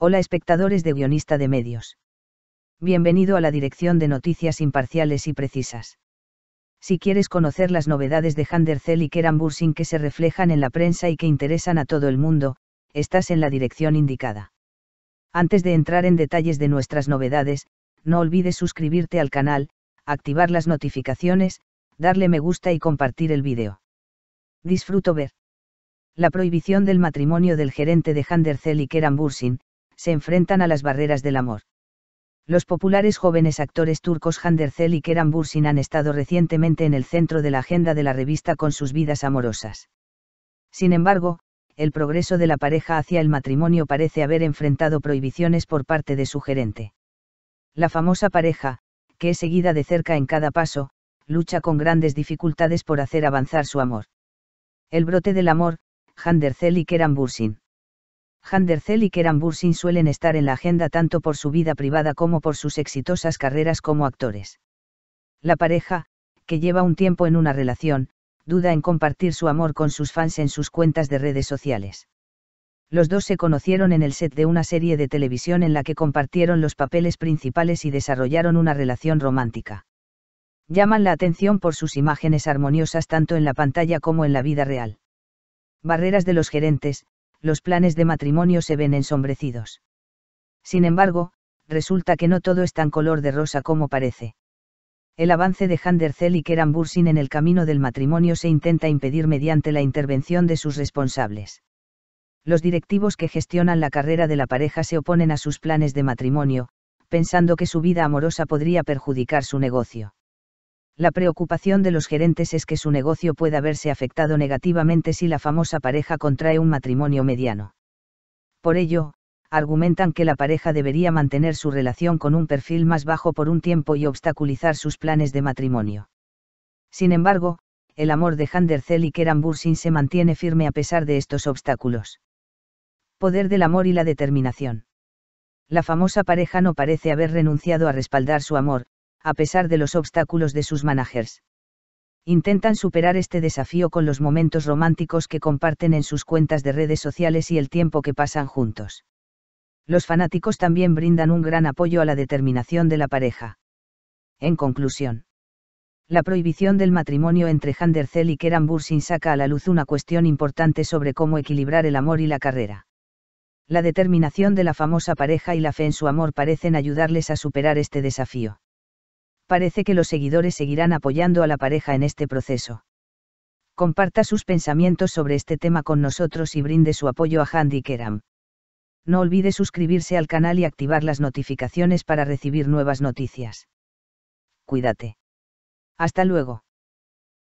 Hola espectadores de Guionista de Medios. Bienvenido a la dirección de noticias imparciales y precisas. Si quieres conocer las novedades de Handercel y Keran que se reflejan en la prensa y que interesan a todo el mundo, estás en la dirección indicada. Antes de entrar en detalles de nuestras novedades, no olvides suscribirte al canal, activar las notificaciones, darle me gusta y compartir el vídeo. Disfruto ver. La prohibición del matrimonio del gerente de Handercel y Keran se enfrentan a las barreras del amor. Los populares jóvenes actores turcos Handercel y Kerem Bursin han estado recientemente en el centro de la agenda de la revista con sus vidas amorosas. Sin embargo, el progreso de la pareja hacia el matrimonio parece haber enfrentado prohibiciones por parte de su gerente. La famosa pareja, que es seguida de cerca en cada paso, lucha con grandes dificultades por hacer avanzar su amor. El brote del amor, Handercel y Keran Bursin. Handercel y Keran Bursin suelen estar en la agenda tanto por su vida privada como por sus exitosas carreras como actores. La pareja, que lleva un tiempo en una relación, duda en compartir su amor con sus fans en sus cuentas de redes sociales. Los dos se conocieron en el set de una serie de televisión en la que compartieron los papeles principales y desarrollaron una relación romántica. Llaman la atención por sus imágenes armoniosas tanto en la pantalla como en la vida real. Barreras de los gerentes, los planes de matrimonio se ven ensombrecidos. Sin embargo, resulta que no todo es tan color de rosa como parece. El avance de Zell y Keran Bursin en el camino del matrimonio se intenta impedir mediante la intervención de sus responsables. Los directivos que gestionan la carrera de la pareja se oponen a sus planes de matrimonio, pensando que su vida amorosa podría perjudicar su negocio la preocupación de los gerentes es que su negocio pueda verse afectado negativamente si la famosa pareja contrae un matrimonio mediano. Por ello, argumentan que la pareja debería mantener su relación con un perfil más bajo por un tiempo y obstaculizar sus planes de matrimonio. Sin embargo, el amor de Handercel y Keran se mantiene firme a pesar de estos obstáculos. Poder del amor y la determinación. La famosa pareja no parece haber renunciado a respaldar su amor, a pesar de los obstáculos de sus managers. Intentan superar este desafío con los momentos románticos que comparten en sus cuentas de redes sociales y el tiempo que pasan juntos. Los fanáticos también brindan un gran apoyo a la determinación de la pareja. En conclusión la prohibición del matrimonio entre Zell y Keran Bursin saca a la luz una cuestión importante sobre cómo equilibrar el amor y la carrera. La determinación de la famosa pareja y la fe en su amor parecen ayudarles a superar este desafío parece que los seguidores seguirán apoyando a la pareja en este proceso. Comparta sus pensamientos sobre este tema con nosotros y brinde su apoyo a Handy Keram. No olvide suscribirse al canal y activar las notificaciones para recibir nuevas noticias. Cuídate. Hasta luego.